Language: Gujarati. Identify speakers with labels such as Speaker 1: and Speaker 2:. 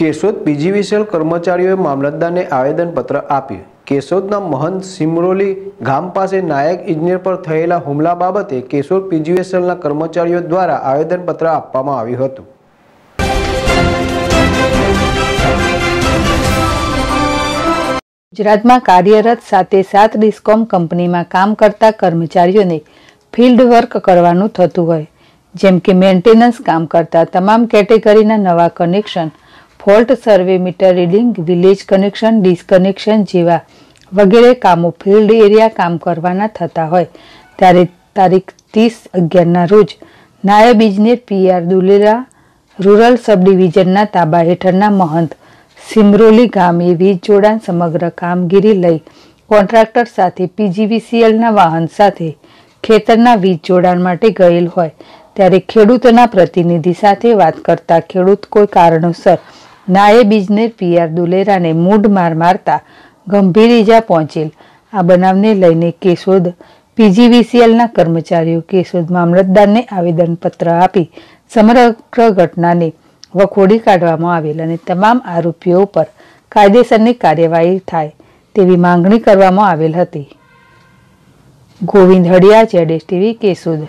Speaker 1: કેશોદ પીજીવીસીએલ કર્મચારીઓએ મામલતદારને આવેદનપત્ર આપ્યું કેશોદના મહંત સિમરોલી ગામ પાસે નાયક ઇજનેર પર થયેલા હુમલા બાબતે કેશોદ પીજીવીસીએલના કર્મચારીઓ દ્વારા આવેદનપત્ર આપવામાં આવ્યું હતું
Speaker 2: ગુજરાતમાં કાર્યરત સાથે સાત ડિસ્કોમ કંપનીમાં કામ કરતા કર્મચારીઓને ફિલ્ડ વર્ક કરવાનું થતું હોય જેમ કે મેન્ટેનન્સ કામ કરતા તમામ કેટેગરીના નવા connection fault survey meter reading village connection disconnection જેવા વગેરે કામો ફિલ્ડ એરિયા કામ કરવાના થતા હોય ત્યારે તારીખ ત્રીસ અગિયારના રોજ નાયબ ઇજનેર પીઆર દુલેરા રૂરલ સબ ડિવિઝનના તાબા હેઠળના મહંત સિમરોલી ગામે વીજ જોડાણ સમગ્ર કામગીરી લઈ કોન્ટ્રાક્ટર સાથે પીજીવીસીએલના વાહન સાથે ખેતરના વીજ જોડાણ માટે ગયેલ હોય ત્યારે ખેડૂતોના પ્રતિનિધિ સાથે વાત કરતા ખેડૂત કોઈ કારણોસર નાયબ ઇજનેર પીઆર દુલેરાને મૂઢ માર મારતા ગંભીર ઈજા પહોંચેલ આ બનાવને લઈને કેશોદ પીજીવીસીએલના કર્મચારીઓ કેશોદ મામલતદારને આવેદનપત્ર આપી સમગ્ર ઘટનાને વખોડી કાઢવામાં આવેલ અને તમામ આરોપીઓ પર કાયદેસરની કાર્યવાહી થાય તેવી માંગણી કરવામાં આવેલ હતી ગોવિંદ હડિયા જેડેશ ટીવી કેશોદ